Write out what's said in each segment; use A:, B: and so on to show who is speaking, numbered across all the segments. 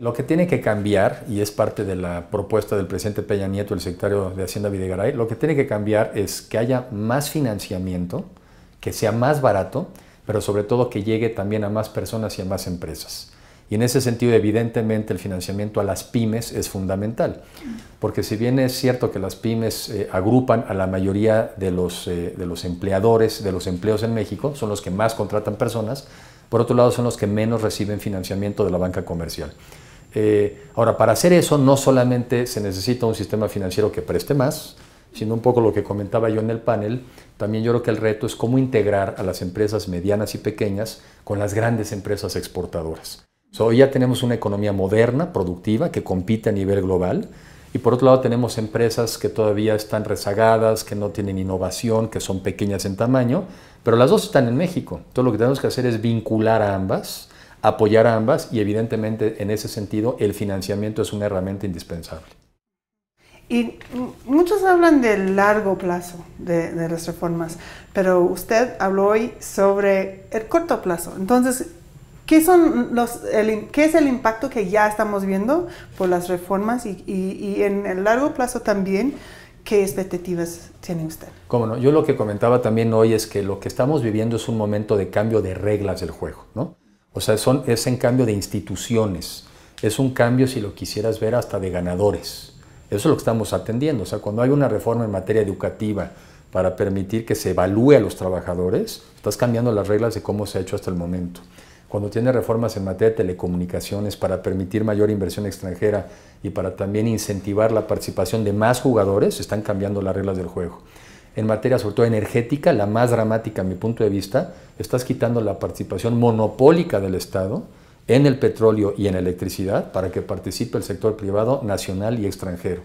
A: Lo que tiene que cambiar, y es parte de la propuesta del presidente Peña Nieto, el secretario de Hacienda Videgaray, lo que tiene que cambiar es que haya más financiamiento, que sea más barato, pero sobre todo que llegue también a más personas y a más empresas. Y en ese sentido, evidentemente, el financiamiento a las pymes es fundamental, porque si bien es cierto que las pymes eh, agrupan a la mayoría de los, eh, de los empleadores, de los empleos en México, son los que más contratan personas, por otro lado son los que menos reciben financiamiento de la banca comercial. Eh, ahora, para hacer eso no solamente se necesita un sistema financiero que preste más, sino un poco lo que comentaba yo en el panel, también yo creo que el reto es cómo integrar a las empresas medianas y pequeñas con las grandes empresas exportadoras. hoy ya tenemos una economía moderna, productiva, que compite a nivel global, y por otro lado tenemos empresas que todavía están rezagadas, que no tienen innovación, que son pequeñas en tamaño, pero las dos están en México. Entonces lo que tenemos que hacer es vincular a ambas apoyar a ambas y evidentemente en ese sentido el financiamiento es una herramienta indispensable.
B: Y muchos hablan del largo plazo de, las reformas, pero usted habló hoy sobre el corto plazo. Entonces, ¿qué, son los, es el impacto que ya estamos viendo por las reformas y, y, y en el largo plazo también? ¿Qué expectativas tiene usted?
A: Cómo no, yo lo que comentaba también hoy es que lo que estamos viviendo es un momento de cambio de reglas del juego, ¿no? O sea, es en cambio de instituciones. Es un cambio, si lo quisieras ver, hasta de ganadores. Eso es lo que estamos atendiendo. O sea, cuando hay una reforma en materia educativa para permitir que se evalúe a los trabajadores, estás cambiando las reglas de cómo se ha hecho hasta el momento. Cuando tiene reformas en materia de telecomunicaciones para permitir mayor inversión extranjera y para también incentivar la participación de más jugadores, están cambiando las reglas del juego en materia sobre todo energética, la más dramática a mi punto de vista, estás quitando la participación monopólica del Estado en el petróleo y en electricidad para que participe el sector privado nacional y extranjero.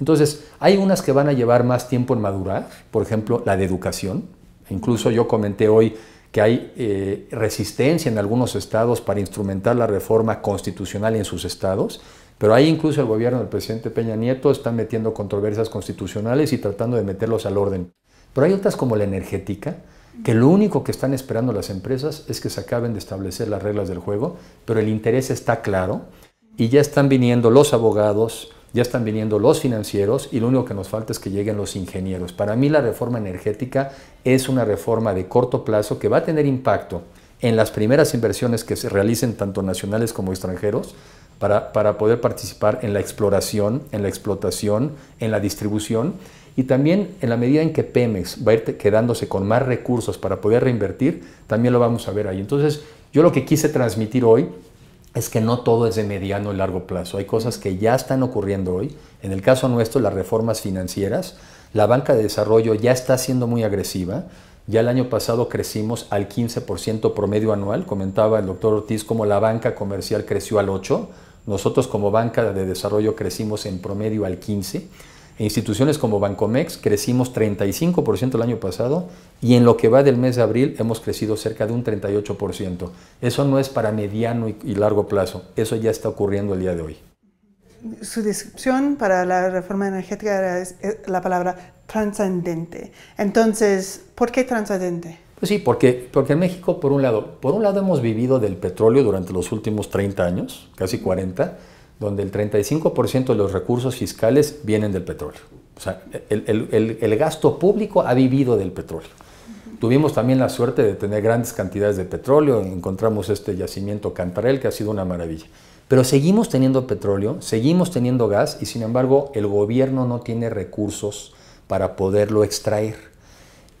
A: Entonces, hay unas que van a llevar más tiempo en madurar, por ejemplo, la de educación. Incluso yo comenté hoy que hay eh, resistencia en algunos estados para instrumentar la reforma constitucional en sus estados. Pero ahí incluso el gobierno del presidente Peña Nieto está metiendo controversias constitucionales y tratando de meterlos al orden. Pero hay otras como la energética, que lo único que están esperando las empresas es que se acaben de establecer las reglas del juego, pero el interés está claro y ya están viniendo los abogados, ya están viniendo los financieros y lo único que nos falta es que lleguen los ingenieros. Para mí la reforma energética es una reforma de corto plazo que va a tener impacto en las primeras inversiones que se realicen tanto nacionales como extranjeros, para, poder participar en la exploración, en la explotación, en la distribución y también en la medida en que Pemex va a ir quedándose con más recursos para poder reinvertir, también lo vamos a ver ahí. Entonces, yo lo que quise transmitir hoy es que no todo es de mediano y largo plazo. Hay cosas que ya están ocurriendo hoy. En el caso nuestro, las reformas financieras, la banca de desarrollo ya está siendo muy agresiva. Ya el año pasado crecimos al 15% promedio anual, comentaba el doctor Ortiz como la banca comercial creció al 8%, nosotros como banca de desarrollo crecimos en promedio al 15%, e instituciones como Bancomex crecimos 35% el año pasado y en lo que va del mes de abril hemos crecido cerca de un 38%. Eso no es para mediano y largo plazo, eso ya está ocurriendo el día de hoy
B: su descripción para la reforma energética es la palabra Transcendente. Entonces, ¿por qué transcendente?
A: Pues sí, porque, porque en México, por un lado, por un lado hemos vivido del petróleo durante los últimos 30 años, casi 40, donde el 35% de los recursos fiscales vienen del petróleo. O sea, el, gasto público ha vivido del petróleo. Tuvimos también la suerte de tener grandes cantidades de petróleo, encontramos este yacimiento Cantarel que ha sido una maravilla. Pero seguimos teniendo petróleo, seguimos teniendo gas y sin embargo el gobierno no tiene recursos para poderlo extraer.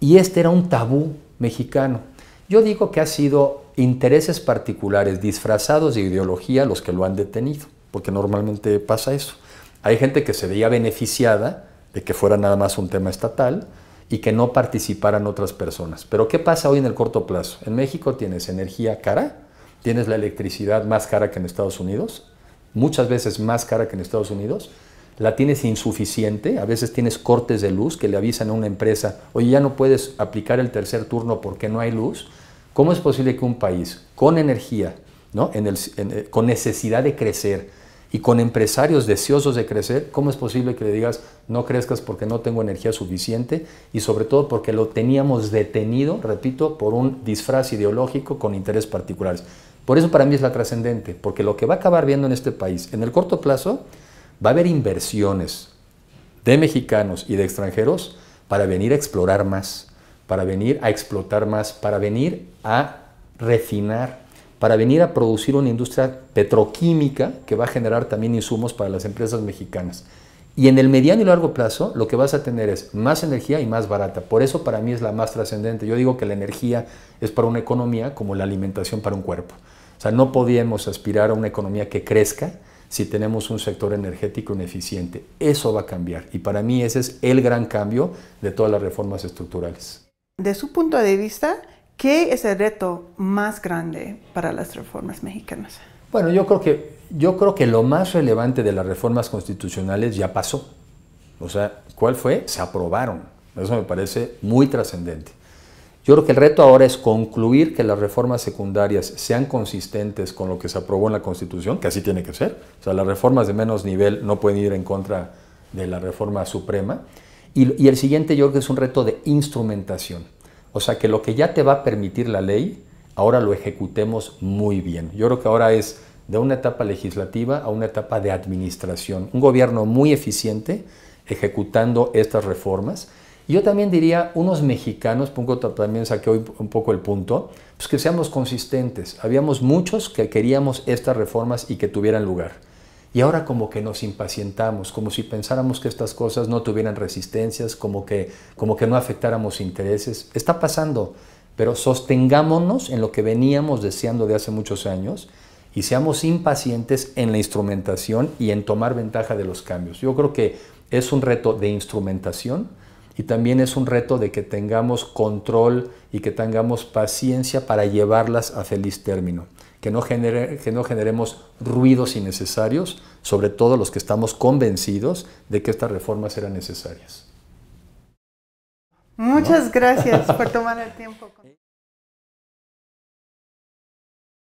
A: Y este era un tabú mexicano. Yo digo que ha sido intereses particulares disfrazados de ideología los que lo han detenido, porque normalmente pasa eso. Hay gente que se veía beneficiada de que fuera nada más un tema estatal y que no participaran otras personas. Pero ¿qué pasa hoy en el corto plazo? En México tienes energía cara, tienes la electricidad más cara que en Estados Unidos, muchas veces más cara que en Estados Unidos, la tienes insuficiente, a veces tienes cortes de luz que le avisan a una empresa, oye, ya no puedes aplicar el tercer turno porque no hay luz. ¿Cómo es posible que un país con energía, eh, con necesidad de crecer y con empresarios deseosos de crecer, cómo es posible que le digas no crezcas porque no tengo energía suficiente y sobre todo porque lo teníamos detenido, repito, por un disfraz ideológico con intereses particulares? Por eso para mí es la trascendente, porque lo que va a acabar viendo en este país en el corto plazo va a haber inversiones de mexicanos y de extranjeros para venir a explorar más, para venir a explotar más, para venir a refinar, para venir a producir una industria petroquímica que va a generar también insumos para las empresas mexicanas. Y en el mediano y largo plazo lo que vas a tener es más energía y más barata. Por eso para mí es la más trascendente. Yo digo que la energía es para una economía como la alimentación para un cuerpo. O sea, no podíamos aspirar a una economía que crezca si tenemos un sector energético ineficiente. Eso va a cambiar y para mí ese es el gran cambio de todas las reformas estructurales.
B: De su punto de vista, ¿qué es el reto más grande para las reformas mexicanas?
A: Bueno, yo creo que, yo creo que lo más relevante de las reformas constitucionales ya pasó. O sea, ¿cuál fue? Se aprobaron. Eso me parece muy trascendente. Yo creo que el reto ahora es concluir que las reformas secundarias sean consistentes con lo que se aprobó en la Constitución, que así tiene que ser. O sea, las reformas de menos nivel no pueden ir en contra de la reforma suprema. Y, el siguiente yo creo que es un reto de instrumentación. O sea, que lo que ya te va a permitir la ley, ahora lo ejecutemos muy bien. Yo creo que ahora es de una etapa legislativa a una etapa de administración. Un gobierno muy eficiente ejecutando estas reformas yo también diría, unos mexicanos, pongo también saqué hoy un poco el punto, pues que seamos consistentes. Habíamos muchos que queríamos estas reformas y que tuvieran lugar. Y ahora como que nos impacientamos, como si pensáramos que estas cosas no tuvieran resistencias, como que, como que no afectáramos intereses. Está pasando, pero sostengámonos en lo que veníamos deseando de hace muchos años y seamos impacientes en la instrumentación y en tomar ventaja de los cambios. Yo creo que es un reto de instrumentación, y también es un reto de que tengamos control y que tengamos paciencia para llevarlas a feliz término, que no, genere, que no generemos ruidos innecesarios, sobre todo los que estamos convencidos de que estas reformas eran necesarias.
B: Muchas gracias por tomar el tiempo.